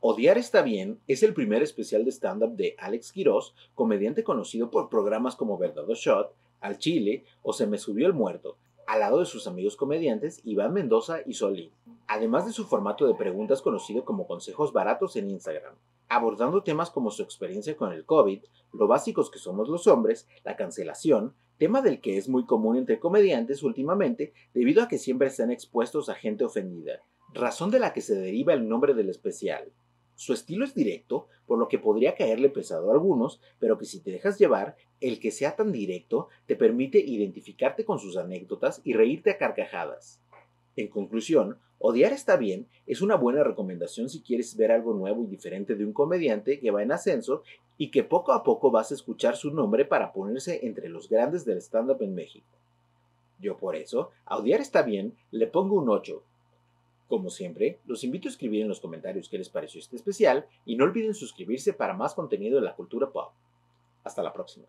Odiar está bien es el primer especial de stand-up de Alex Quiroz, comediante conocido por programas como Verdadero Shot, Al Chile o Se me subió el muerto, al lado de sus amigos comediantes Iván Mendoza y Solín, además de su formato de preguntas conocido como consejos baratos en Instagram, abordando temas como su experiencia con el COVID, lo básicos que somos los hombres, la cancelación, tema del que es muy común entre comediantes últimamente debido a que siempre están expuestos a gente ofendida, razón de la que se deriva el nombre del especial, su estilo es directo, por lo que podría caerle pesado a algunos, pero que si te dejas llevar, el que sea tan directo te permite identificarte con sus anécdotas y reírte a carcajadas. En conclusión, Odiar está bien es una buena recomendación si quieres ver algo nuevo y diferente de un comediante que va en ascenso y que poco a poco vas a escuchar su nombre para ponerse entre los grandes del stand-up en México. Yo por eso, a Odiar está bien le pongo un 8, como siempre, los invito a escribir en los comentarios qué les pareció este especial y no olviden suscribirse para más contenido de la cultura pop. Hasta la próxima.